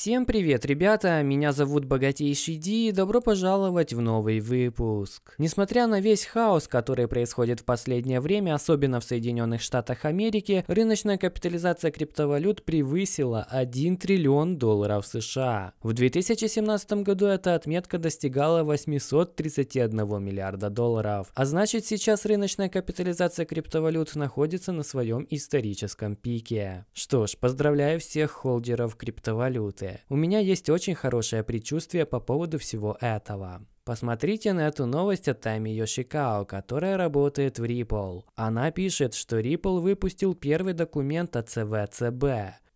Всем привет, ребята! Меня зовут Богатейший Ди и добро пожаловать в новый выпуск. Несмотря на весь хаос, который происходит в последнее время, особенно в Соединенных Штатах Америки, рыночная капитализация криптовалют превысила 1 триллион долларов США. В 2017 году эта отметка достигала 831 миллиарда долларов. А значит сейчас рыночная капитализация криптовалют находится на своем историческом пике. Что ж, поздравляю всех холдеров криптовалюты далее. У меня есть очень хорошее предчувствие по поводу всего этого. Посмотрите на эту новость от Тами Йошикао, которая работает в Ripple. Она пишет, что Ripple выпустил первый документ о ЦВЦБ.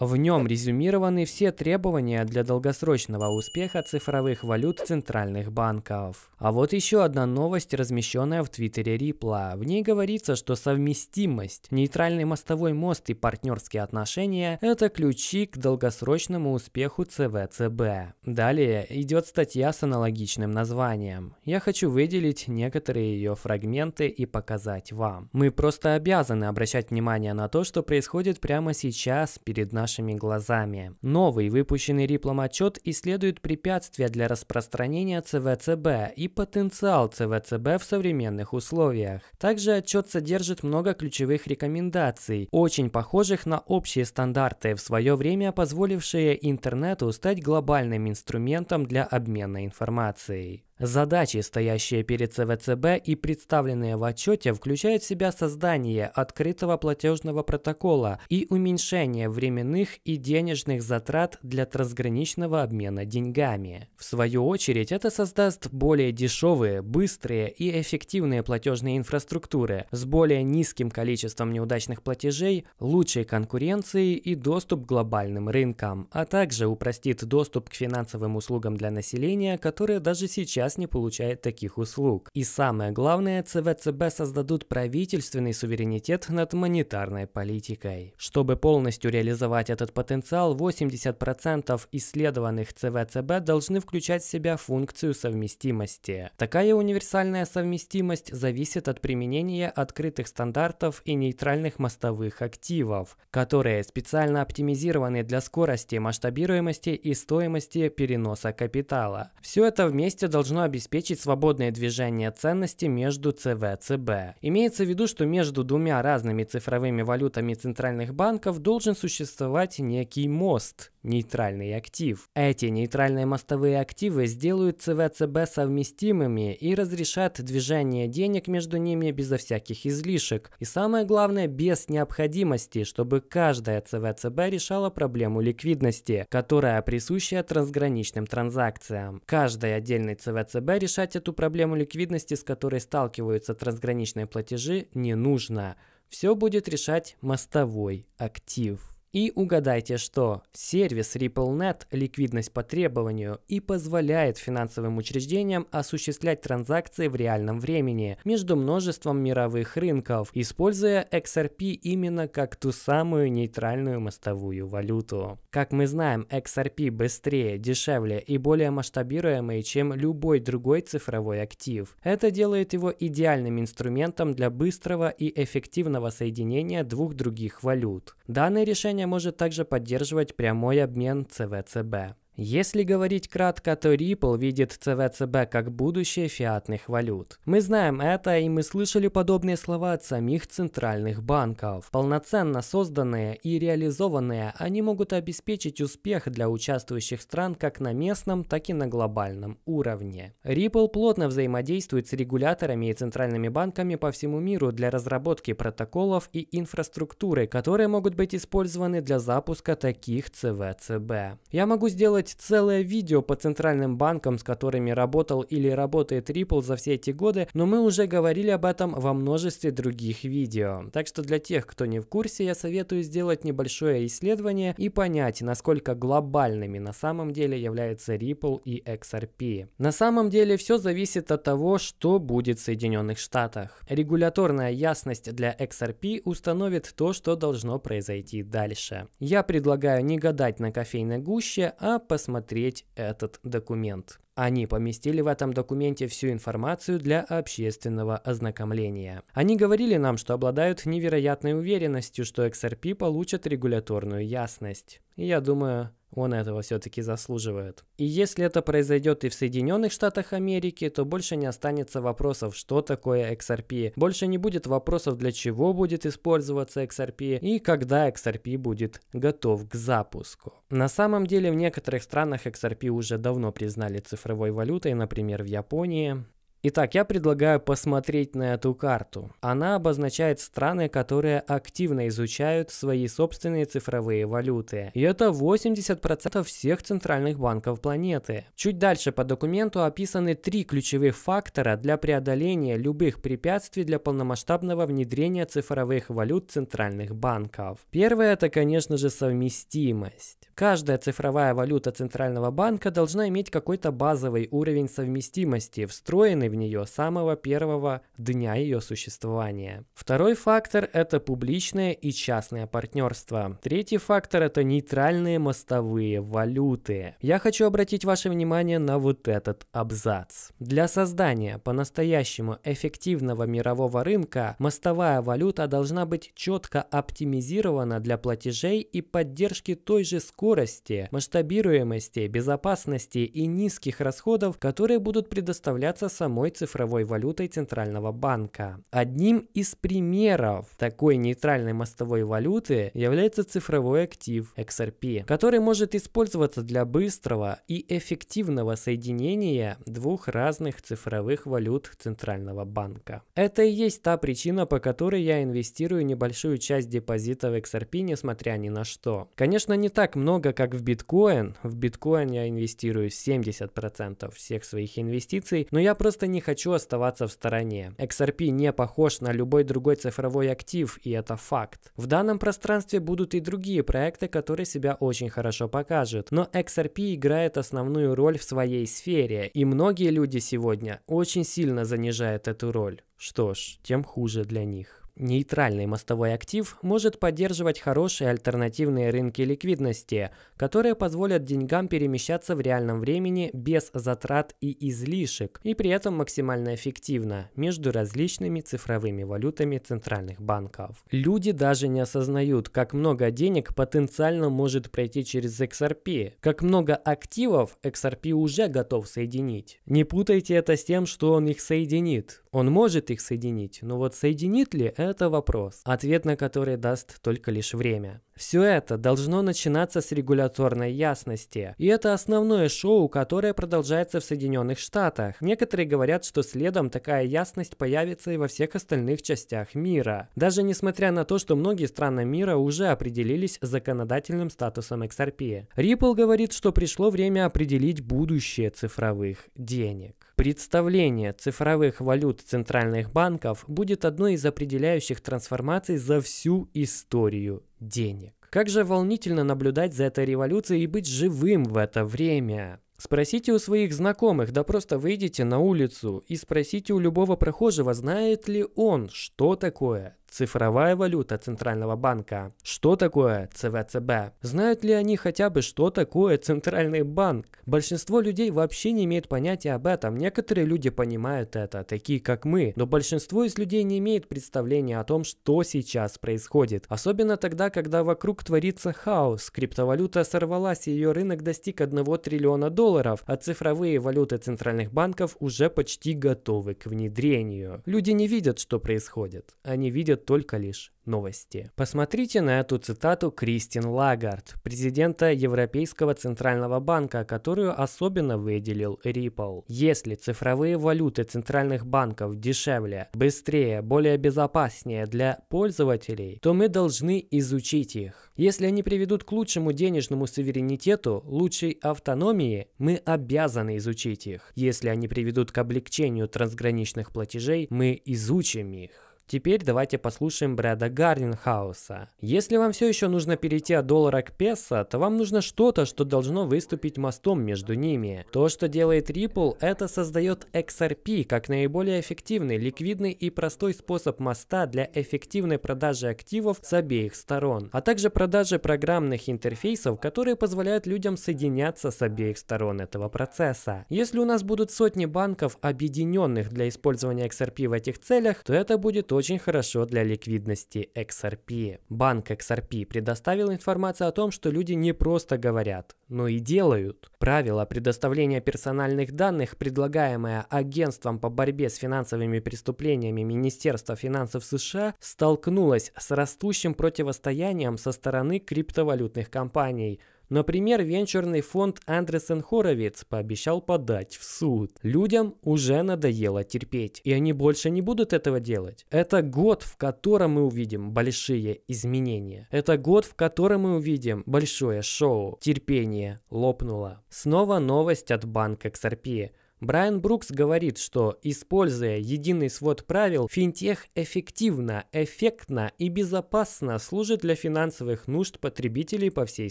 В нем резюмированы все требования для долгосрочного успеха цифровых валют центральных банков. А вот еще одна новость, размещенная в твиттере Ripple. В ней говорится, что совместимость, нейтральный мостовой мост и партнерские отношения – это ключи к долгосрочному успеху ЦВЦБ. Далее идет статья с аналогичным названием. Я хочу выделить некоторые ее фрагменты и показать вам. Мы просто обязаны обращать внимание на то, что происходит прямо сейчас перед нами нашими глазами. Новый выпущенный Риплом отчет исследует препятствия для распространения ЦВЦБ и потенциал ЦВЦБ в современных условиях. Также отчет содержит много ключевых рекомендаций, очень похожих на общие стандарты, в свое время позволившие интернету стать глобальным инструментом для обмена информацией. Задачи, стоящие перед ЦВЦБ и представленные в отчете, включают в себя создание открытого платежного протокола и уменьшение временных и денежных затрат для трансграничного обмена деньгами. В свою очередь, это создаст более дешевые, быстрые и эффективные платежные инфраструктуры с более низким количеством неудачных платежей, лучшей конкуренцией и доступ к глобальным рынкам, а также упростит доступ к финансовым услугам для населения, которые даже сейчас сейчас не получает таких услуг. И самое главное, ЦВЦБ создадут правительственный суверенитет над монетарной политикой. Чтобы полностью реализовать этот потенциал, 80% исследованных ЦВЦБ должны включать в себя функцию совместимости. Такая универсальная совместимость зависит от применения открытых стандартов и нейтральных мостовых активов, которые специально оптимизированы для скорости, масштабируемости и стоимости переноса капитала. Все это вместе должно должно обеспечить свободное движение ценности между ЦВ-ЦБ. Имеется в виду, что между двумя разными цифровыми валютами центральных банков должен существовать некий мост, нейтральный актив. Эти нейтральные мостовые активы сделают ЦВЦБ совместимыми и разрешат движение денег между ними безо всяких излишек. И самое главное, без необходимости, чтобы каждая ЦВЦБ решала проблему ликвидности, которая присуща трансграничным транзакциям. Каждый отдельный ЦВЦБ ЦБ решать эту проблему ликвидности, с которой сталкиваются трансграничные платежи, не нужно. Все будет решать мостовой актив. И угадайте, что сервис RippleNet ликвидность по требованию и позволяет финансовым учреждениям осуществлять транзакции в реальном времени между множеством мировых рынков, используя XRP именно как ту самую нейтральную мостовую валюту. Как мы знаем, XRP быстрее, дешевле и более масштабируемый, чем любой другой цифровой актив. Это делает его идеальным инструментом для быстрого и эффективного соединения двух других валют. Данное решение Приложение может также поддерживать прямой обмен ЦВЦБ. Если говорить кратко, то Ripple видит ЦВЦБ как будущее фиатных валют. Мы знаем это, и мы слышали подобные слова от самих центральных банков. Полноценно созданные и реализованные, они могут обеспечить успех для участвующих стран как на местном, так и на глобальном уровне. Ripple плотно взаимодействует с регуляторами и центральными банками по всему миру для разработки протоколов и инфраструктуры, которые могут быть использованы для запуска таких ЦВЦБ. Я могу сделать сделать целое видео по центральным банкам, с которыми работал или работает Ripple за все эти годы, но мы уже говорили об этом во множестве других видео. Так что для тех, кто не в курсе, я советую сделать небольшое исследование и понять, насколько глобальными на самом деле являются Ripple и XRP. На самом деле все зависит от того, что будет в Соединенных Штатах. Регуляторная ясность для XRP установит то, что должно произойти дальше. Я предлагаю не гадать на кофейной гуще, а по посмотреть этот документ. Они поместили в этом документе всю информацию для общественного ознакомления. Они говорили нам, что обладают невероятной уверенностью, что XRP получат регуляторную ясность. И я думаю, он этого все-таки заслуживает. И если это произойдет и в Соединенных Штатах Америки, то больше не останется вопросов, что такое XRP. Больше не будет вопросов, для чего будет использоваться XRP и когда XRP будет готов к запуску. На самом деле в некоторых странах XRP уже давно признали цифровой валютой, например в Японии. Итак, я предлагаю посмотреть на эту карту. Она обозначает страны, которые активно изучают свои собственные цифровые валюты. И это 80% всех центральных банков планеты. Чуть дальше по документу описаны три ключевых фактора для преодоления любых препятствий для полномасштабного внедрения цифровых валют центральных банков. Первое – это, конечно же, совместимость. Каждая цифровая валюта центрального банка должна иметь какой-то базовый уровень совместимости, встроенный в нее самого первого дня ее существования. Второй фактор – это публичное и частное партнерство. Третий фактор – это нейтральные мостовые валюты. Я хочу обратить ваше внимание на вот этот абзац. Для создания по-настоящему эффективного мирового рынка мостовая валюта должна быть четко оптимизирована для платежей и поддержки той же скорости, масштабируемости, безопасности и низких расходов, которые будут предоставляться самой самой цифровой валютой Центрального банка. Одним из примеров такой нейтральной мостовой валюты является цифровой актив XRP, который может использоваться для быстрого и эффективного соединения двух разных цифровых валют Центрального банка. Это и есть та причина, по которой я инвестирую небольшую часть депозита в XRP, несмотря ни на что. Конечно, не так много, как в биткоин. В биткоин я инвестирую 70% всех своих инвестиций, но я просто не хочу оставаться в стороне. XRP не похож на любой другой цифровой актив, и это факт. В данном пространстве будут и другие проекты, которые себя очень хорошо покажут, но XRP играет основную роль в своей сфере, и многие люди сегодня очень сильно занижают эту роль. Что ж, тем хуже для них. Нейтральный мостовой актив может поддерживать хорошие альтернативные рынки ликвидности, которые позволят деньгам перемещаться в реальном времени без затрат и излишек, и при этом максимально эффективно между различными цифровыми валютами центральных банков. Люди даже не осознают, как много денег потенциально может пройти через XRP, как много активов XRP уже готов соединить. Не путайте это с тем, что он их соединит. Он может их соединить, но вот соединит ли – это вопрос, ответ на который даст только лишь время. Все это должно начинаться с регуляторной ясности. И это основное шоу, которое продолжается в Соединенных Штатах. Некоторые говорят, что следом такая ясность появится и во всех остальных частях мира. Даже несмотря на то, что многие страны мира уже определились с законодательным статусом XRP. Ripple говорит, что пришло время определить будущее цифровых денег. Представление цифровых валют центральных банков будет одной из определяющих трансформаций за всю историю денег. Как же волнительно наблюдать за этой революцией и быть живым в это время. Спросите у своих знакомых, да просто выйдите на улицу и спросите у любого прохожего, знает ли он, что такое Цифровая валюта Центрального банка. Что такое ЦВЦБ? Знают ли они хотя бы, что такое Центральный банк? Большинство людей вообще не имеет понятия об этом. Некоторые люди понимают это, такие как мы. Но большинство из людей не имеет представления о том, что сейчас происходит. Особенно тогда, когда вокруг творится хаос. Криптовалюта сорвалась, и ее рынок достиг 1 триллиона долларов, а цифровые валюты центральных банков уже почти готовы к внедрению. Люди не видят, что происходит. Они видят только лишь новости. Посмотрите на эту цитату Кристин Лагард, президента Европейского центрального банка, которую особенно выделил Ripple. Если цифровые валюты центральных банков дешевле, быстрее, более безопаснее для пользователей, то мы должны изучить их. Если они приведут к лучшему денежному суверенитету, лучшей автономии, мы обязаны изучить их. Если они приведут к облегчению трансграничных платежей, мы изучим их. Теперь давайте послушаем Брэда Гарнинхауса. Если вам все еще нужно перейти от доллара к песо, то вам нужно что-то, что должно выступить мостом между ними. То, что делает Ripple, это создает XRP как наиболее эффективный, ликвидный и простой способ моста для эффективной продажи активов с обеих сторон, а также продажи программных интерфейсов, которые позволяют людям соединяться с обеих сторон этого процесса. Если у нас будут сотни банков, объединенных для использования XRP в этих целях, то это будет очень хорошо для ликвидности XRP. Банк XRP предоставил информацию о том, что люди не просто говорят, но и делают. Правило предоставления персональных данных, предлагаемое Агентством по борьбе с финансовыми преступлениями Министерства финансов США, столкнулось с растущим противостоянием со стороны криптовалютных компаний – Например, венчурный фонд Андресен Хоровиц пообещал подать в суд. Людям уже надоело терпеть, и они больше не будут этого делать. Это год, в котором мы увидим большие изменения. Это год, в котором мы увидим большое шоу. Терпение лопнуло. Снова новость от банка XRP. Брайан Брукс говорит, что, используя единый свод правил, финтех эффективно, эффектно и безопасно служит для финансовых нужд потребителей по всей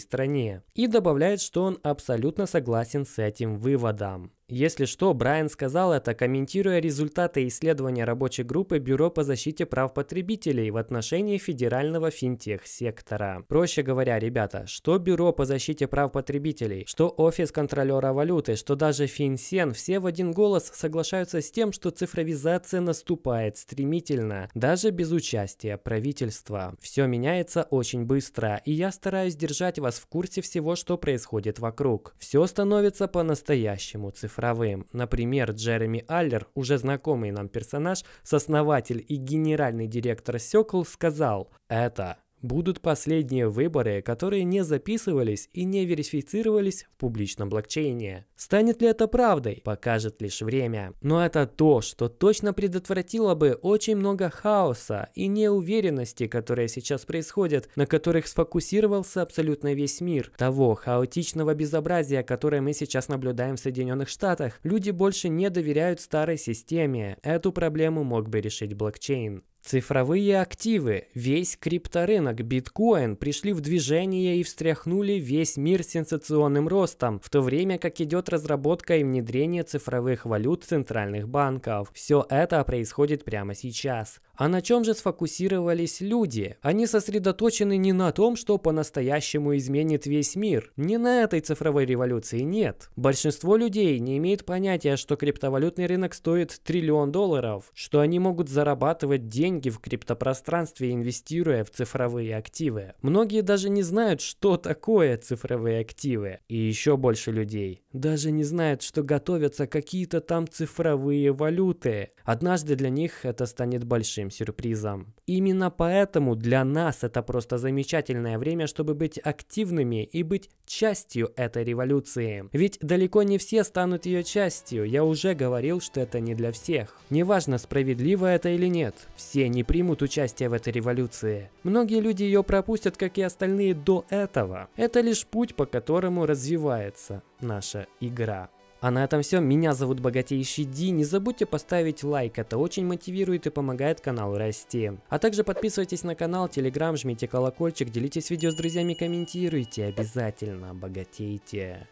стране. И добавляет, что он абсолютно согласен с этим выводом. Если что, Брайан сказал это, комментируя результаты исследования рабочей группы Бюро по защите прав потребителей в отношении федерального финтех-сектора. Проще говоря, ребята, что Бюро по защите прав потребителей, что Офис контролера валюты, что даже Финсен, все в один голос соглашаются с тем, что цифровизация наступает стремительно, даже без участия правительства. Все меняется очень быстро, и я стараюсь держать вас в курсе всего, что происходит вокруг. Все становится по-настоящему цифровым цифровым. Например, Джереми Аллер, уже знакомый нам персонаж, сооснователь и генеральный директор Секл, сказал «Это будут последние выборы, которые не записывались и не верифицировались в публичном блокчейне. Станет ли это правдой, покажет лишь время. Но это то, что точно предотвратило бы очень много хаоса и неуверенности, которые сейчас происходят, на которых сфокусировался абсолютно весь мир. Того хаотичного безобразия, которое мы сейчас наблюдаем в Соединенных Штатах, люди больше не доверяют старой системе. Эту проблему мог бы решить блокчейн. Цифровые активы, весь крипторынок, биткоин пришли в движение и встряхнули весь мир сенсационным ростом, в то время как идет разработка и внедрение цифровых валют центральных банков. Все это происходит прямо сейчас. А на чем же сфокусировались люди? Они сосредоточены не на том, что по-настоящему изменит весь мир. Не на этой цифровой революции, нет. Большинство людей не имеет понятия, что криптовалютный рынок стоит триллион долларов, что они могут зарабатывать деньги в криптопространстве, инвестируя в цифровые активы. Многие даже не знают, что такое цифровые активы. И еще больше людей даже не знают, что готовятся какие-то там цифровые валюты. Однажды для них это станет большим этим сюрпризам. Именно поэтому для нас это просто замечательное время, чтобы быть активными и быть частью этой революции. Ведь далеко не все станут ее частью, я уже говорил, что это не для всех. Неважно, справедливо это или нет, все не примут участие в этой революции. Многие люди ее пропустят, как и остальные до этого. Это лишь путь, по которому развивается наша игра. А на этом все. Меня зовут Богатейший Ди. Не забудьте поставить лайк, это очень мотивирует и помогает каналу расти. А также подписывайтесь на канал, телеграм, жмите колокольчик, делитесь видео с друзьями, комментируйте обязательно, богатейте.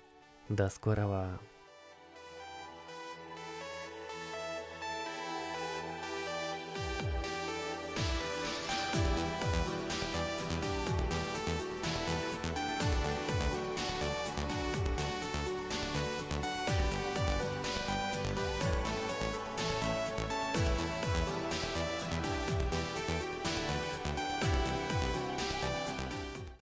До скорого.